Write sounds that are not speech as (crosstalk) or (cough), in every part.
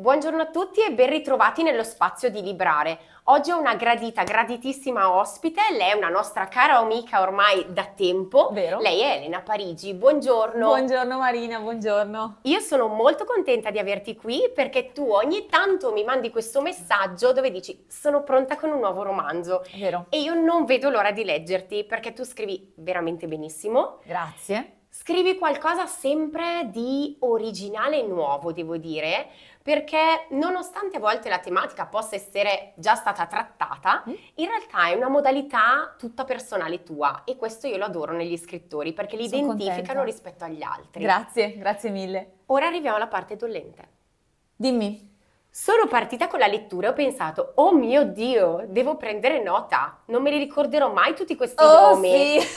Buongiorno a tutti e ben ritrovati nello spazio di Librare. Oggi ho una gradita, graditissima ospite, lei è una nostra cara amica ormai da tempo. Vero. Lei è Elena Parigi, buongiorno. Buongiorno Marina, buongiorno. Io sono molto contenta di averti qui perché tu ogni tanto mi mandi questo messaggio dove dici sono pronta con un nuovo romanzo. Vero. E io non vedo l'ora di leggerti perché tu scrivi veramente benissimo. Grazie. Scrivi qualcosa sempre di originale e nuovo, devo dire perché nonostante a volte la tematica possa essere già stata trattata, mm. in realtà è una modalità tutta personale tua e questo io lo adoro negli scrittori perché li Sono identificano contenta. rispetto agli altri. Grazie, grazie mille. Ora arriviamo alla parte dolente. Dimmi. Sono partita con la lettura e ho pensato, oh mio Dio, devo prendere nota, non me li ricorderò mai tutti questi oh, nomi. Sì.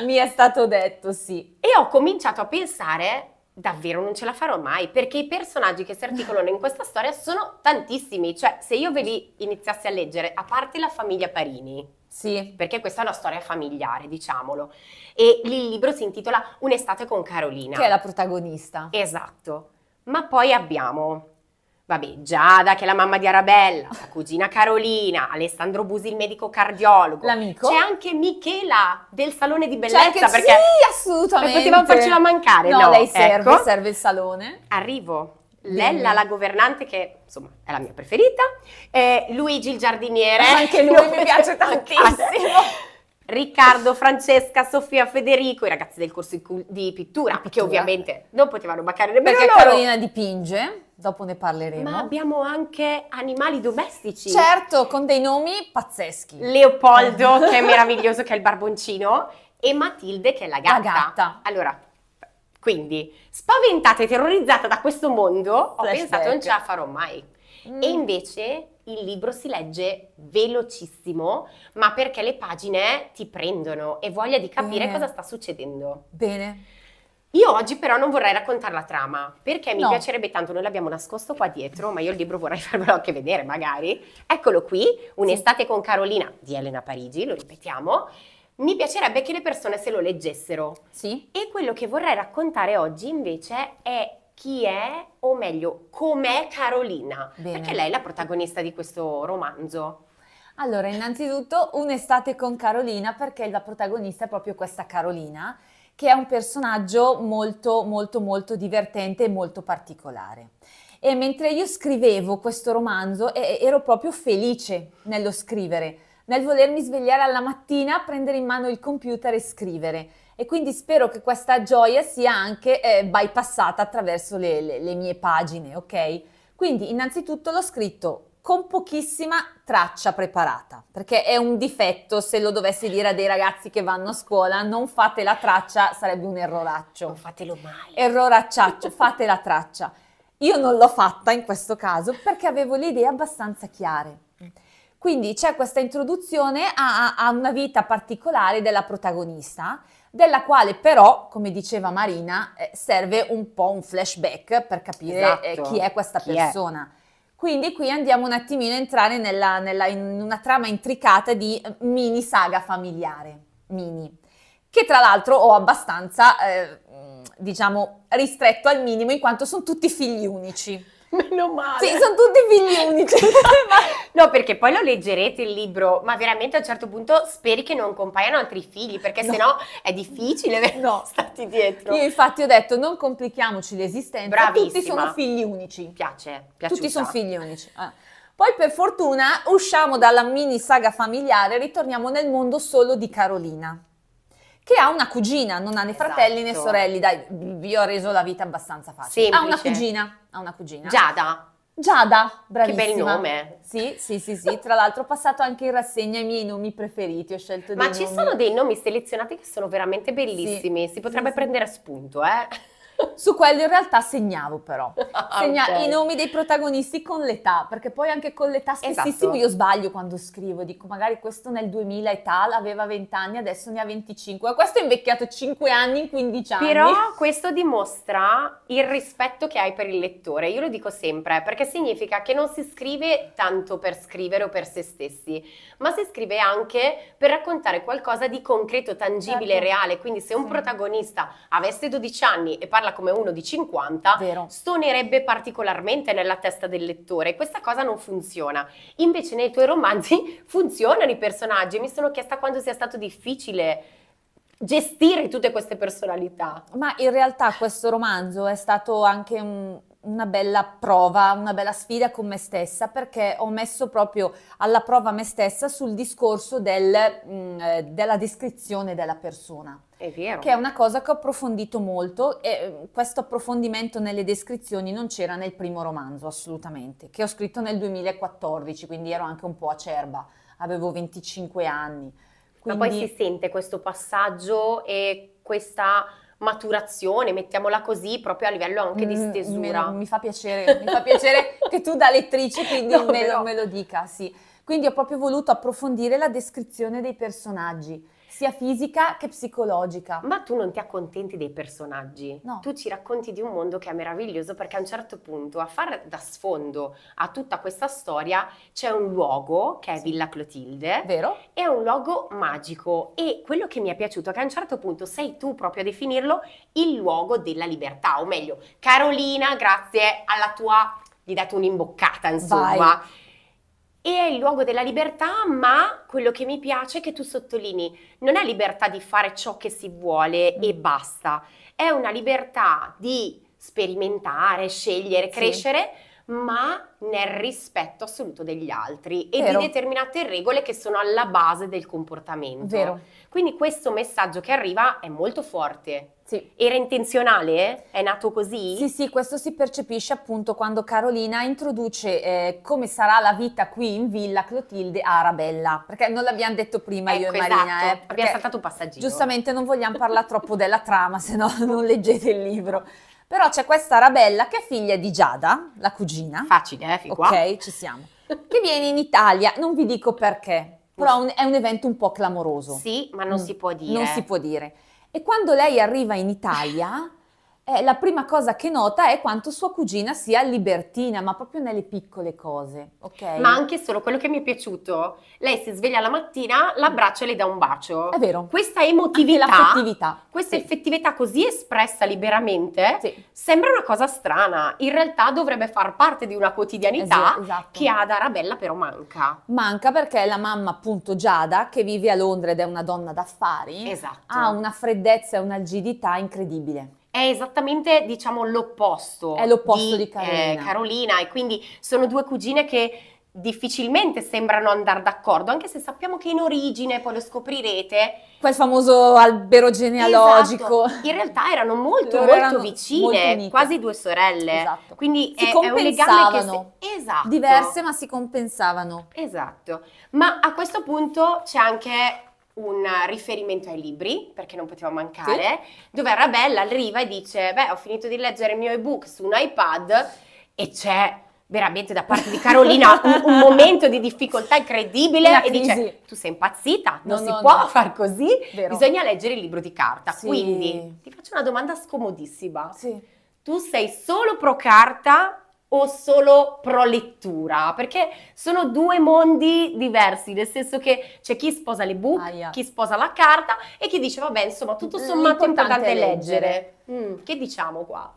mi, (laughs) mi è stato detto, sì. E ho cominciato a pensare davvero non ce la farò mai perché i personaggi che si articolano in questa storia sono tantissimi, cioè se io ve li iniziassi a leggere, a parte la famiglia Parini, sì. perché questa è una storia familiare, diciamolo, e il libro si intitola Un'estate con Carolina. Che è la protagonista. Esatto, ma poi abbiamo Vabbè, Giada, che è la mamma di Arabella, la cugina Carolina, Alessandro Busi, il medico cardiologo. L'amico. C'è anche Michela del salone di bellezza. Cioè perché sì, assolutamente. Eh, potevamo farcela mancare. No, no lei serve, ecco. serve il salone. Arrivo. Lella, la governante, che insomma è la mia preferita, eh, Luigi il giardiniere. Anche lui (laughs) mi piace tantissimo. Riccardo, Francesca, Sofia, Federico, i ragazzi del corso di pittura, pittura. che ovviamente non potevano mancare le Perché loro. Carolina dipinge, dopo ne parleremo. Ma abbiamo anche animali domestici. Certo, con dei nomi pazzeschi. Leopoldo, che è meraviglioso, che è il barboncino, e Matilde, che è la gatta. La gatta. Allora, quindi, spaventata e terrorizzata da questo mondo, Flash ho pensato back. non ce la farò mai. Mm. E invece il libro si legge velocissimo, ma perché le pagine ti prendono e voglia di capire Bene. cosa sta succedendo. Bene. Io oggi però non vorrei raccontare la trama, perché mi no. piacerebbe tanto, noi l'abbiamo nascosto qua dietro, ma io il libro vorrei (laughs) farvelo anche vedere magari. Eccolo qui, Un'estate sì. con Carolina di Elena Parigi, lo ripetiamo. Mi piacerebbe che le persone se lo leggessero. Sì. E quello che vorrei raccontare oggi invece è chi è, o meglio, com'è Carolina, Bene. perché lei è la protagonista di questo romanzo. Allora, innanzitutto un'estate con Carolina perché la protagonista è proprio questa Carolina, che è un personaggio molto, molto, molto divertente e molto particolare. E mentre io scrivevo questo romanzo ero proprio felice nello scrivere, nel volermi svegliare alla mattina, prendere in mano il computer e scrivere e quindi spero che questa gioia sia anche eh, bypassata attraverso le, le, le mie pagine, ok? Quindi innanzitutto l'ho scritto con pochissima traccia preparata, perché è un difetto se lo dovessi dire a dei ragazzi che vanno a scuola, non fate la traccia, sarebbe un erroraccio. Non fatelo mai. Erroracciaccio, (laughs) fate la traccia. Io non l'ho fatta in questo caso perché avevo le idee abbastanza chiare. Quindi c'è questa introduzione a, a una vita particolare della protagonista, della quale però, come diceva Marina, eh, serve un po' un flashback per capire eh, esatto. chi è questa chi persona. È. Quindi qui andiamo un attimino a entrare nella, nella, in una trama intricata di eh, mini saga familiare, mini, che tra l'altro ho abbastanza, eh, diciamo, ristretto al minimo in quanto sono tutti figli unici. (laughs) Meno male. Sì, sono tutti figli unici. (laughs) no, perché poi lo leggerete il libro, ma veramente a un certo punto speri che non compaiano altri figli, perché no. sennò è difficile avere no. (laughs) stati dietro. Io infatti ho detto non complichiamoci l'esistenza, Bravissima. tutti sono figli unici. Mi piace, Tutti sono figli unici. Ah. Poi per fortuna usciamo dalla mini saga familiare e ritorniamo nel mondo solo di Carolina che ha una cugina, non ha né fratelli esatto. né sorelli, dai, vi ho reso la vita abbastanza facile. Semplice. Ha una cugina, ha una cugina. Giada. Giada, bravissima. Che bel nome. Sì, sì, sì, sì. Tra l'altro ho passato anche in rassegna i miei nomi preferiti, ho scelto dei Ma nomi. ci sono dei nomi selezionati che sono veramente bellissimi, sì. si potrebbe sì, prendere a spunto, eh? (laughs) Su quello in realtà segnavo però, (laughs) ah, Segna- okay. i nomi dei protagonisti con l'età, perché poi anche con l'età esatto. spessissimo esatto. io sbaglio quando scrivo, dico magari questo nel 2000 e tal aveva 20 anni, adesso ne ha 25, questo è invecchiato 5 anni in 15 anni. Però (laughs) questo dimostra il rispetto che hai per il lettore, io lo dico sempre, perché significa che non si scrive tanto per scrivere o per se stessi, ma si scrive anche per raccontare qualcosa di concreto, tangibile, certo. reale, quindi se un sì. protagonista avesse 12 anni e parla presentarla come uno di 50 Vero. stonerebbe particolarmente nella testa del lettore. Questa cosa non funziona. Invece nei tuoi romanzi (laughs) funzionano i personaggi. Mi sono chiesta quando sia stato difficile gestire tutte queste personalità. Ma in realtà questo romanzo è stato anche un, una bella prova, una bella sfida con me stessa perché ho messo proprio alla prova me stessa sul discorso del, mh, mm, eh, della descrizione della persona. È vero. Che è una cosa che ho approfondito molto e mm, questo approfondimento nelle descrizioni non c'era nel primo romanzo assolutamente, che ho scritto nel 2014, quindi ero anche un po' acerba, avevo 25 anni. Quindi... Ma poi si sente questo passaggio e questa maturazione, mettiamola così, proprio a livello anche di mm, stesura. Mi, mi fa piacere, mi fa piacere (laughs) che tu da lettrice quindi no, me, lo, me, lo, dica, sì. Quindi ho proprio voluto approfondire la descrizione dei personaggi sia fisica che psicologica. Ma tu non ti accontenti dei personaggi, no. tu ci racconti di un mondo che è meraviglioso perché a un certo punto a far da sfondo a tutta questa storia c'è un luogo che è Villa Clotilde, Vero? è un luogo magico e quello che mi è piaciuto è che a un certo punto sei tu proprio a definirlo il luogo della libertà, o meglio, Carolina, grazie alla tua, gli hai dato un'imboccata insomma. Vai e è il luogo della libertà, ma quello che mi piace è che tu sottolinei, non è libertà di fare ciò che si vuole e mm. basta, è una libertà di sperimentare, scegliere, crescere. Sì ma nel rispetto assoluto degli altri e Vero. di determinate regole che sono alla base del comportamento. Vero. Quindi questo messaggio che arriva è molto forte. Sì. Era intenzionale? È nato così? Sì, sì, questo si percepisce appunto quando Carolina introduce eh, come sarà la vita qui in villa Clotilde a Arabella, perché non l'abbiamo detto prima ecco, io e ecco, Marina. Esatto. Eh, abbiamo saltato un passaggino. Giustamente non vogliamo parlare troppo della trama, (laughs) se no non leggete il libro. Però c'è questa Arabella che è figlia di Giada, la cugina. Facile, eh, fin Ok, ci siamo. che viene in Italia, non vi dico perché, però un, è un evento un po' clamoroso. Sì, ma non mm. si può dire. Non si può dire. E quando lei arriva in Italia, eh, la prima cosa che nota è quanto sua cugina sia libertina, ma proprio nelle piccole cose, ok? Ma anche solo quello che mi è piaciuto, lei si sveglia la mattina, l'abbraccia e le dà un bacio. È vero. Questa emotività, questa sì. effettività così espressa liberamente, sì. sembra una cosa strana. In realtà dovrebbe far parte di una quotidianità esatto, esatto. che ad Arabella però manca. Manca perché la mamma appunto Giada, che vive a Londra ed è una donna d'affari, esatto. ha una freddezza e un'algidità incredibile è esattamente, diciamo, l'opposto. È l'opposto di, di eh, Carolina. Eh, Carolina. E quindi sono due cugine che difficilmente sembrano andare d'accordo, anche se sappiamo che in origine, poi lo scoprirete. Quel famoso albero genealogico. Esatto. In realtà erano molto, molto erano vicine, molto quasi due sorelle. Esatto. Quindi si è, compensavano. È un che si... esatto. Diverse ma si compensavano. Esatto. Ma a questo punto c'è anche un riferimento ai libri, perché non poteva mancare, sì. dove Arabella arriva e dice, beh, ho finito di leggere il mio ebook su un iPad e c'è veramente da parte di Carolina (laughs) un, un momento di difficoltà incredibile e crisi. dice, tu sei impazzita, non no, si no, può no. far così, Vero. bisogna leggere il libro di carta. Sì. Quindi ti faccio una domanda scomodissima. Sì. Tu sei solo pro carta o solo pro lettura, perché sono due mondi diversi, nel senso che c'è chi sposa le book, ah, chi sposa la carta e chi dice vabbè insomma tutto mm, sommato è importante, leggere. leggere. Mm, che diciamo qua?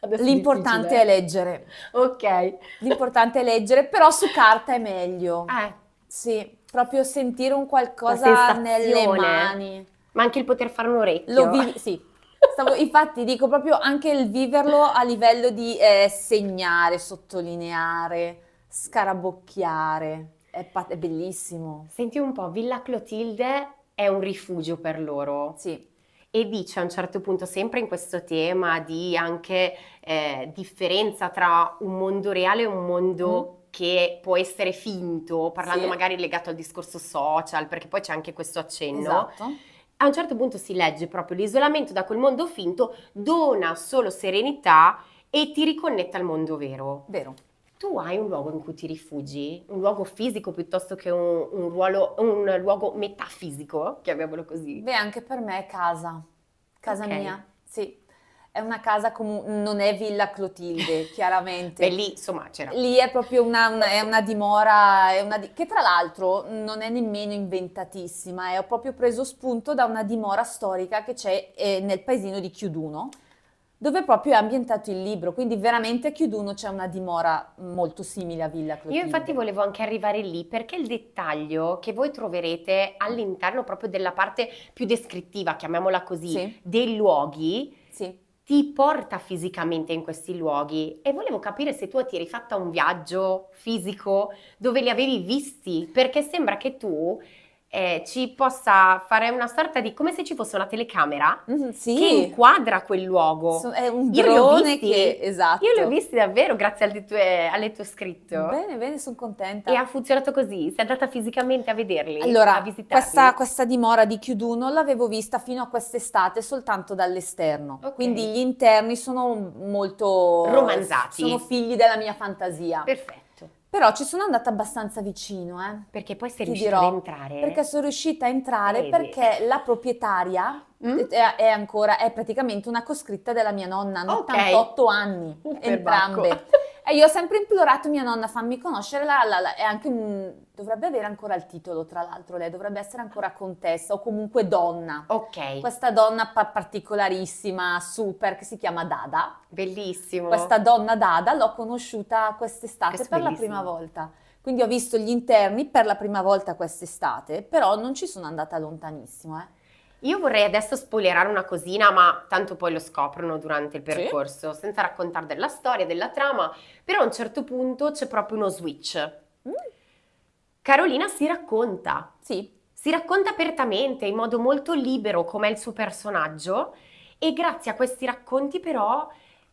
Adesso L'importante è, è leggere. Ok. L'importante è leggere, però su carta è meglio. Eh. Sì, proprio sentire un qualcosa nelle mani. Ma anche il poter fare un orecchio. Lo vivi, sì, Stavo, infatti dico proprio anche il viverlo a livello di eh, segnare, sottolineare, scarabocchiare, è, pat- è bellissimo. Senti un po', Villa Clotilde è un rifugio per loro. Sì e dice a un certo punto, sempre in questo tema di anche eh, differenza tra un mondo reale e un mondo mm. che può essere finto, parlando sì. magari legato al discorso social, perché poi c'è anche questo accenno. Esatto a un certo punto si legge proprio l'isolamento da quel mondo finto dona solo serenità e ti riconnetta al mondo vero. Vero. Tu hai un luogo in cui ti rifugi, un luogo fisico piuttosto che un, un, ruolo, un luogo metafisico, chiamiamolo così. Beh, anche per me è casa, casa okay. mia, sì è una casa comunque, non è Villa Clotilde, (laughs) chiaramente. E lì, insomma, c'era. Lì è proprio una, una, è una dimora, è una di- che tra l'altro non è nemmeno inventatissima, è eh, proprio preso spunto da una dimora storica che c'è eh, nel paesino di Chiuduno, dove proprio è ambientato il libro, quindi veramente a Chiuduno c'è una dimora molto simile a Villa Clotilde. Io infatti volevo anche arrivare lì, perché il dettaglio che voi troverete all'interno proprio della parte più descrittiva, chiamiamola così, sì. dei luoghi ti porta fisicamente in questi luoghi e volevo capire se tu ti eri fatta un viaggio fisico dove li avevi visti, perché sembra che tu eh, ci possa fare una sorta di come se ci fosse una telecamera mm, sì. che inquadra quel luogo. So, è un drone visti, che esatto. Io li ho visti davvero grazie alle tue, alle tue scritte. Bene, bene, sono contenta. E ha funzionato così? Sei andata fisicamente a vederli? Allora, a questa, questa, dimora di Chiuduno l'avevo vista fino a quest'estate soltanto dall'esterno. Okay. Quindi gli interni sono molto romanzati. Sono figli della mia fantasia. Perfetto. Però ci sono andata abbastanza vicino, eh. Perché poi sei Ti riuscita ad entrare. Perché sono riuscita a entrare Vedi. perché la proprietaria mm? è, è, ancora, è praticamente una coscritta della mia nonna, hanno okay. 88 anni, Un perbacco. (laughs) E io ho sempre implorato mia nonna, fammi conoscere la, la, la, anche, dovrebbe avere ancora il titolo, tra l'altro, lei dovrebbe essere ancora contessa o comunque donna. Ok. Questa donna pa- particolarissima, super, che si chiama Dada. Bellissimo. Questa donna Dada l'ho conosciuta quest'estate per bellissimo. la prima volta. Quindi ho visto gli interni per la prima volta quest'estate, però non ci sono andata lontanissimo, eh. Io vorrei adesso spoilerare una cosina, ma tanto poi lo scoprono durante il percorso, sì? senza raccontare della storia, della trama, però a un certo punto c'è proprio uno switch. Mm. Carolina si racconta. Sì. Si racconta apertamente, in modo molto libero, com'è il suo personaggio e grazie a questi racconti però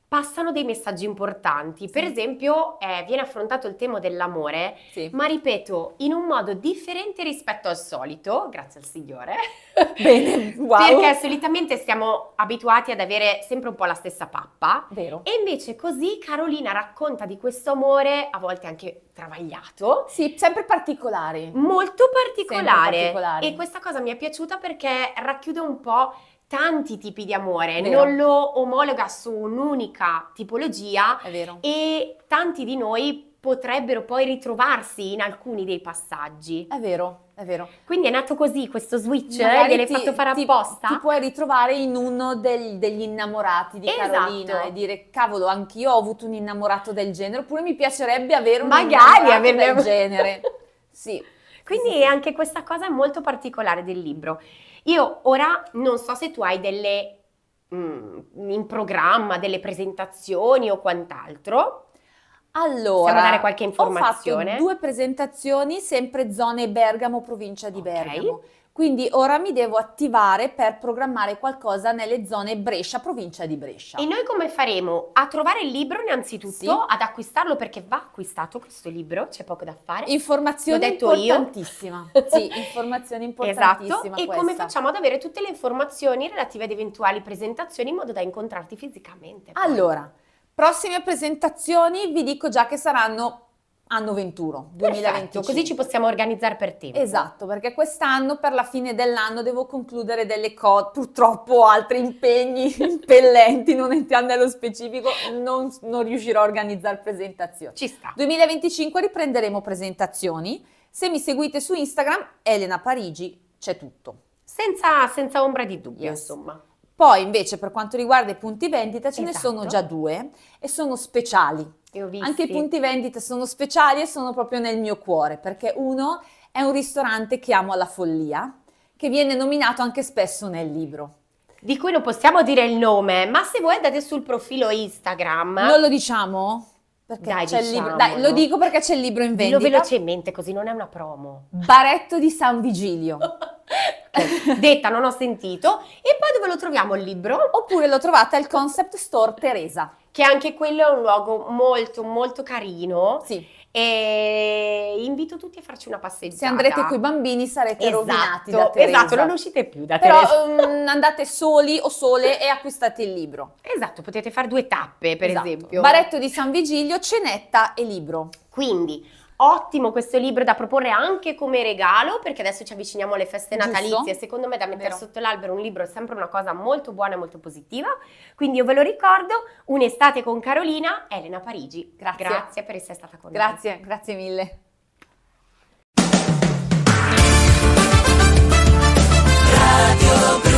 passano dei messaggi importanti. Per esempio, eh, viene affrontato il tema dell'amore, sì. ma ripeto, in un modo differente rispetto al solito, grazie al Signore. (laughs) Bene, (laughs) wow. Perché solitamente siamo abituati ad avere sempre un po' la stessa pappa. Vero. E invece così Carolina racconta di questo amore, a volte anche travagliato. Sì, sempre particolare. Molto particolare. Sempre particolare. E questa cosa mi è piaciuta perché racchiude un po' tanti tipi di amore, Vero. non lo omologa su un'unica tipologia È vero. e tanti di noi potrebbero poi ritrovarsi in alcuni dei passaggi. È vero, è vero. Quindi è nato così questo switch, eh, Magari gliel'hai ti, fatto fare ti, apposta? Ti puoi ritrovare in uno del, degli innamorati di esatto. Carolina e dire cavolo, anch'io ho avuto un innamorato del genere, oppure mi piacerebbe avere un Magari innamorato averne... del genere. (laughs) Sì. Quindi anche questa cosa è molto particolare del libro. Io ora non so se tu hai delle mh, mm, in programma delle presentazioni o quant'altro. Allora, Possiamo dare qualche informazione? ho fatto due presentazioni, sempre zone Bergamo, provincia di okay. Bergamo. Quindi ora mi devo attivare per programmare qualcosa nelle zone Brescia, provincia di Brescia. E noi come faremo? A trovare il libro innanzitutto, sì. ad acquistarlo perché va acquistato questo libro, c'è poco da fare. Informazione importantissima. Io. (laughs) sì, informazione esatto. importantissima. Esatto. Questa. E come facciamo ad avere tutte le informazioni relative ad eventuali presentazioni in modo da incontrarti fisicamente? Poi. Allora, prossime presentazioni vi dico già che saranno anno 21, 2021. Così ci possiamo organizzare per tempo. Esatto, perché quest'anno per la fine dell'anno devo concludere delle cose, purtroppo altri impegni (laughs) impellenti, non entriamo nello specifico, non, non riuscirò a organizzare presentazioni. Ci sta. 2025 riprenderemo presentazioni. Se mi seguite su Instagram, Elena Parigi, c'è tutto. Senza, senza ombra di dubbio, yes. insomma. Poi invece per quanto riguarda i punti vendita ce esatto. ne sono già due e sono speciali. Anche i punti vendita sono speciali e sono proprio nel mio cuore perché uno è un ristorante che amo alla follia, che viene nominato anche spesso nel libro di cui non possiamo dire il nome, ma se voi andate sul profilo Instagram. Non lo diciamo? Perché Dai, c'è diciamo, il libro. Dai, no? lo dico perché c'è il libro in vendita. Dillo velocemente, così non è una promo. Baretto di San Vigilio. (laughs) Certo. detta non ho sentito, e poi dove lo troviamo il libro? Oppure lo trovate al Concept Store Teresa. Che anche quello è un luogo molto molto carino. Sì. E invito tutti a farci una passeggiata. Se andrete con i bambini sarete esatto, rovinati da Teresa. Esatto, non uscite più da Però, Teresa. Però um, andate soli o sole e acquistate il libro. Esatto, potete fare due tappe per esatto. esempio. Baretto di San Vigilio, cenetta e libro. Quindi Ottimo questo libro da proporre anche come regalo, perché adesso ci avviciniamo alle feste Giusto. natalizie. Secondo me da mettere Vero. sotto l'albero un libro è sempre una cosa molto buona e molto positiva. Quindi io ve lo ricordo, un'estate con Carolina, Elena Parigi. Grazie, grazie per essere stata con grazie, noi. Grazie, grazie mille. Radio